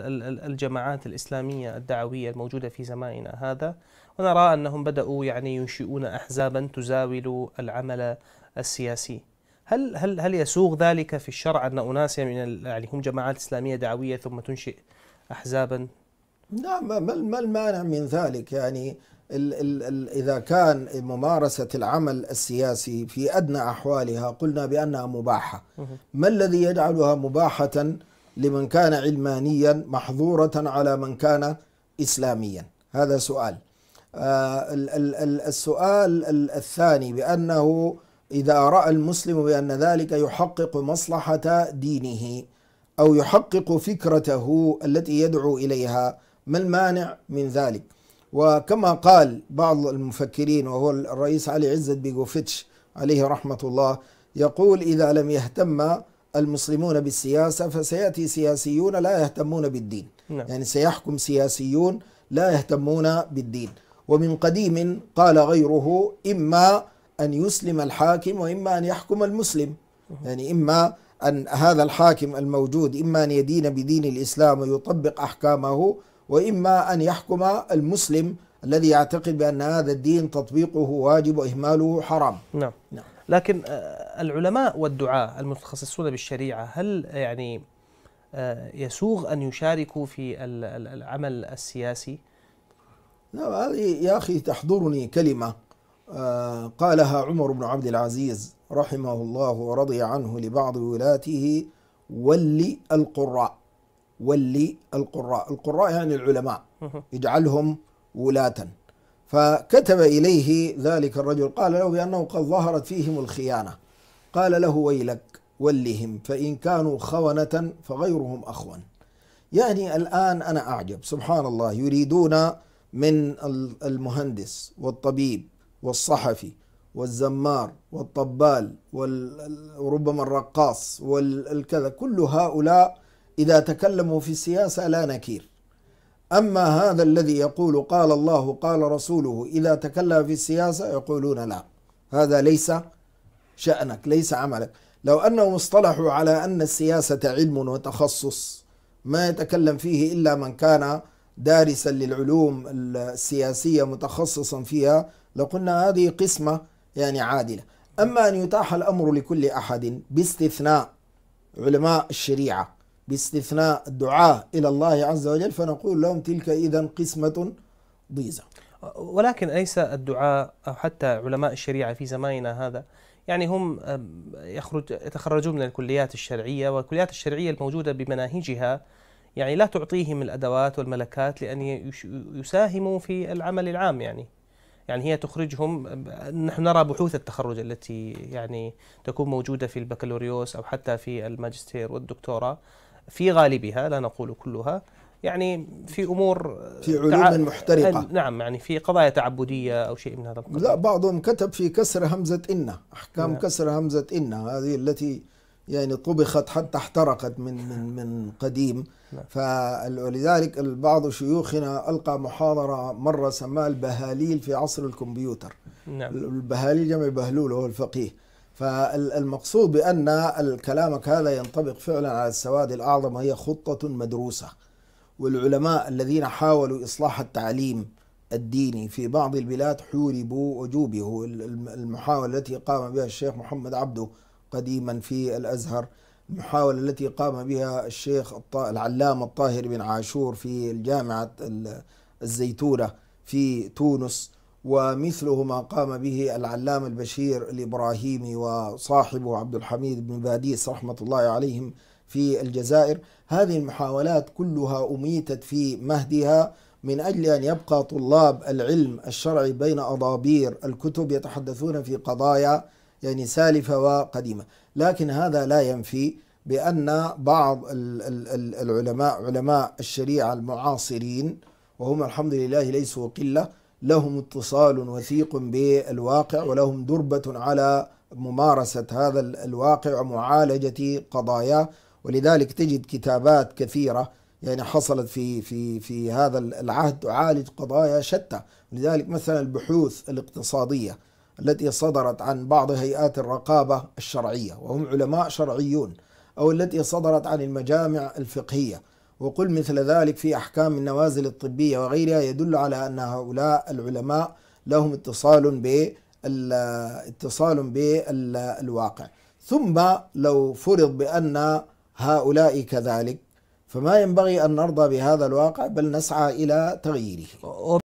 الجماعات الإسلامية الدعوية الموجودة في زماننا هذا ونرى أنهم بدأوا يعني ينشئون أحزابا تزاول العمل السياسي هل هل هل يسوغ ذلك في الشرع أن اناس من يعني،, يعني هم جماعات إسلامية دعوية ثم تنشئ أحزابا؟ نعم ما ما المانع من ذلك يعني الـ الـ الـ إذا كان ممارسة العمل السياسي في أدنى أحوالها قلنا بأنها مباحة ما الذي يجعلها مباحة لمن كان علمانيا محظورة على من كان إسلاميا هذا سؤال آه، السؤال الثاني بأنه إذا رأى المسلم بأن ذلك يحقق مصلحة دينه أو يحقق فكرته التي يدعو إليها ما المانع من ذلك وكما قال بعض المفكرين وهو الرئيس علي عزت بيغوفيتش عليه رحمة الله يقول إذا لم يهتم المسلمون بالسياسة فسيأتي سياسيون لا يهتمون بالدين نعم. يعني سيحكم سياسيون لا يهتمون بالدين ومن قديم قال غيره إما أن يسلم الحاكم وإما أن يحكم المسلم يعني إما أن هذا الحاكم الموجود إما أن يدين بدين الإسلام ويطبق أحكامه وإما أن يحكم المسلم الذي يعتقد بأن هذا الدين تطبيقه واجب وإهماله حرام نعم, نعم. لكن آه، العلماء والدعاة المتخصصون بالشريعة هل آه، يعني آه، يسوغ أن يشاركوا في العمل السياسي؟ لا هذه يا أخي تحضرني كلمة قالها عمر بن عبد العزيز رحمه الله ورضي عنه لبعض ولاته ولي القراء ولي القراء القراء يعني العلماء اجعلهم ولاة فكتب إليه ذلك الرجل قال له بأنه قد ظهرت فيهم الخيانة قال له ويلك ولهم فإن كانوا خونة فغيرهم أخون يعني الآن أنا أعجب سبحان الله يريدون من المهندس والطبيب والصحفي والزمار والطبال وربما الرقاص والكذا كل هؤلاء إذا تكلموا في السياسة لا نكير أما هذا الذي يقول قال الله قال رسوله إذا تكلم في السياسة يقولون لا هذا ليس شأنك ليس عملك لو أنهم اصطلحوا على أن السياسة علم وتخصص ما يتكلم فيه إلا من كان دارسا للعلوم السياسية متخصصا فيها لقلنا هذه قسمة يعني عادلة أما أن يتاح الأمر لكل أحد باستثناء علماء الشريعة باستثناء الدعاء إلى الله عز وجل فنقول لهم تلك إذا قسمة ضيزة ولكن اليس الدعاء أو حتى علماء الشريعة في زماننا هذا يعني هم يخرج يتخرجون من الكليات الشرعية والكليات الشرعية الموجودة بمناهجها يعني لا تعطيهم الأدوات والملكات لأن يساهموا في العمل العام يعني يعني هي تخرجهم نحن نرى بحوث التخرج التي يعني تكون موجودة في البكالوريوس أو حتى في الماجستير والدكتوراه في غالبها لا نقول كلها يعني في امور في علوم تع... محترقه نعم يعني في قضايا تعبديه او شيء من هذا القبيل لا بعضهم كتب في كسر همزه ان احكام نعم. كسر همزه ان هذه التي يعني طبخت حتى احترقت من من من قديم نعم. فلذلك بعض شيوخنا القى محاضره مره سماها البهاليل في عصر الكمبيوتر نعم البهاليل جمع بهلول وهو الفقيه فالمقصود بأن كلامك هذا ينطبق فعلا على السواد الأعظم وهي خطة مدروسة والعلماء الذين حاولوا إصلاح التعليم الديني في بعض البلاد حوربوا وجوبه المحاولة التي قام بها الشيخ محمد عبده قديما في الأزهر المحاولة التي قام بها الشيخ العلامة الطاهر بن عاشور في الجامعة الزيتونة في تونس ومثله ما قام به العلامة البشير الإبراهيمي وصاحبه عبد الحميد بن باديس رحمة الله عليهم في الجزائر هذه المحاولات كلها أميتت في مهدها من أجل أن يبقى طلاب العلم الشرعي بين أضابير الكتب يتحدثون في قضايا يعني سالفة وقديمة لكن هذا لا ينفي بأن بعض العلماء علماء الشريعة المعاصرين وهم الحمد لله ليسوا قلة لهم اتصال وثيق بالواقع ولهم دربة على ممارسة هذا الواقع ومعالجة قضاياه ولذلك تجد كتابات كثيرة يعني حصلت في في في هذا العهد تعالج قضايا شتى لذلك مثلا البحوث الاقتصادية التي صدرت عن بعض هيئات الرقابة الشرعية وهم علماء شرعيون أو التي صدرت عن المجامع الفقهية وقل مثل ذلك في أحكام النوازل الطبية وغيرها يدل على أن هؤلاء العلماء لهم اتصال اتصال بالواقع ثم لو فرض بأن هؤلاء كذلك فما ينبغي أن نرضى بهذا الواقع بل نسعى إلى تغييره